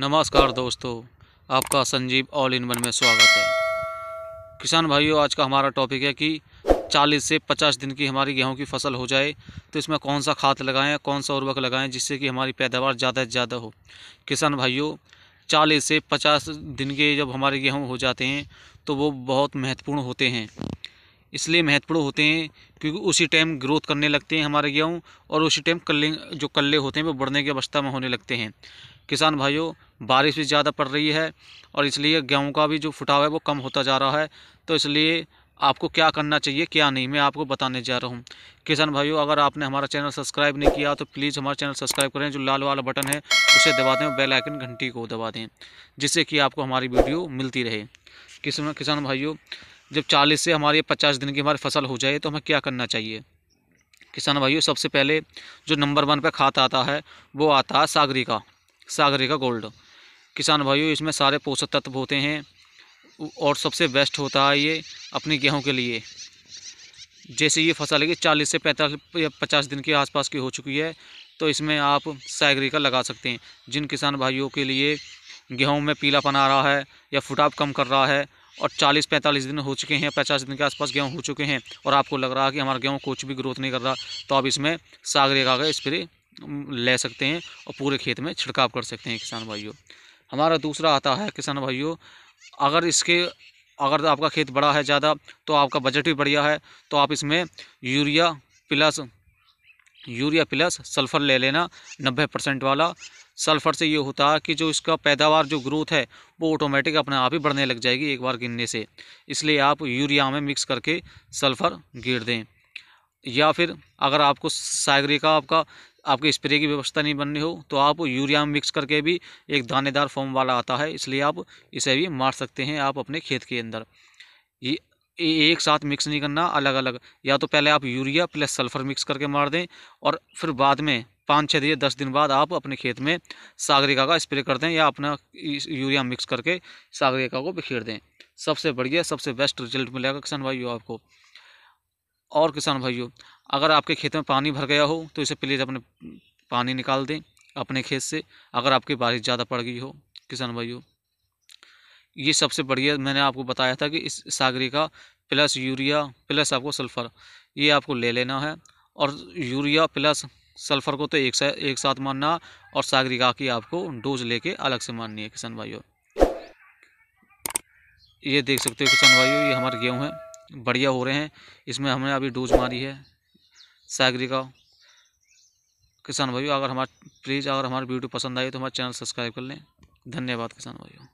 नमस्कार दोस्तों आपका संजीव ऑल इन वन में स्वागत है किसान भाइयों आज का हमारा टॉपिक है कि 40 से 50 दिन की हमारी गेहूं की फसल हो जाए तो इसमें कौन सा खाद लगाएं कौन सा उर्वरक लगाएं जिससे कि हमारी पैदावार ज़्यादा से ज़्यादा हो किसान भाइयों 40 से 50 दिन के जब हमारे गेहूँ हो जाते हैं तो वो बहुत महत्वपूर्ण होते हैं इसलिए महत्वपूर्ण होते हैं क्योंकि उसी टाइम ग्रोथ करने लगते हैं हमारे गेहूँ और उसी टाइम कल्ले जो कल्ले होते हैं वो बढ़ने की अवस्था में होने लगते हैं किसान भाइयों बारिश भी ज़्यादा पड़ रही है और इसलिए गेहूँ का भी जो फुटाव है वो कम होता जा रहा है तो इसलिए आपको क्या करना चाहिए क्या नहीं मैं आपको बताने जा रहा हूँ किसान भाइयों अगर आपने हमारा चैनल सब्सक्राइब नहीं किया तो प्लीज़ हमारा चैनल सब्सक्राइब करें जो लाल वाला बटन है उसे दबा दें बेल आइकन घंटी को दबा दें जिससे कि आपको हमारी वीडियो मिलती रहे किसान किसान भाइयों जब चालीस से हमारे पचास दिन की हमारी फसल हो जाए तो हमें क्या करना चाहिए किसान भाइयों सबसे पहले जो नंबर वन पर खाद आता है वो आता है सागरी का सागरी का गोल्ड किसान भाइयों इसमें सारे पोषक तत्व होते हैं और सबसे बेस्ट होता है ये अपने गेहूं के लिए जैसे ये फसल है चालीस से पैंतालीस या पचास दिन के आसपास की हो चुकी है तो इसमें आप सागरी का लगा सकते हैं जिन किसान भाइयों के लिए गेहूं में पीलापन आ रहा है या फुटाव कम कर रहा है और 40-45 दिन हो चुके हैं 50 दिन के आसपास गेहूँ हो चुके हैं और आपको लग रहा है कि हमारा गेहूँ कुछ भी ग्रोथ नहीं कर रहा तो आप इसमें सागरे का स्प्रे ले सकते हैं और पूरे खेत में छिड़काव कर सकते हैं किसान भाइयों हमारा दूसरा आता है किसान भाइयों अगर इसके अगर आपका खेत बड़ा है ज़्यादा तो आपका बजट भी बढ़िया है तो आप इसमें urea plus urea plus sulphur ले लेना नब्बे परसेंट वाला सल्फ़र से ये होता है कि जो इसका पैदावार जो ग्रोथ है वो ऑटोमेटिक अपने आप ही बढ़ने लग जाएगी एक बार गिरने से इसलिए आप यूरिया में मिक्स करके सल्फ़र गिर दें या फिर अगर आपको सागरी का आपका आपके स्प्रे की व्यवस्था नहीं बननी हो तो आप यूरिया मिक्स करके भी एक दानेदार फॉर्म वाला आता है इसलिए आप इसे भी मार सकते हैं आप अपने खेत के अंदर ये एक साथ मिक्स नहीं करना अलग अलग या तो पहले आप यूरिया प्लस सल्फ़र मिक्स करके मार दें और फिर बाद में पाँच छः दिन दस दिन बाद आप अपने खेत में सागरिका का स्प्रे कर दें या अपना यूरिया मिक्स करके सागरिका को बिखेर दें सबसे बढ़िया सबसे बेस्ट रिजल्ट मिलेगा किसान भाइयों आपको और किसान भाइयों अगर आपके खेत में पानी भर गया हो तो इसे प्लीज़ अपने पानी निकाल दें अपने खेत से अगर आपकी बारिश ज़्यादा पड़ गई हो किसान भाइयों ये सबसे बढ़िया मैंने आपको बताया था कि इस सागरिका प्लस यूरिया प्लस आपको सल्फ़र ये आपको ले लेना है और यूरिया प्लस सल्फर को तो एक साथ एक साथ मानना और सागरिका की आपको डोज लेके अलग से माननी है किसान भाइयों ये देख सकते हो किसान भाइयों ये हमारे गेहूँ हैं बढ़िया हो रहे हैं इसमें हमने अभी डोज मारी है सागरिका किसान भाइयों अगर हमारा प्लीज़ अगर हमारी वीडियो पसंद आई तो हमारे चैनल सब्सक्राइब कर लें धन्यवाद किसान भाइयों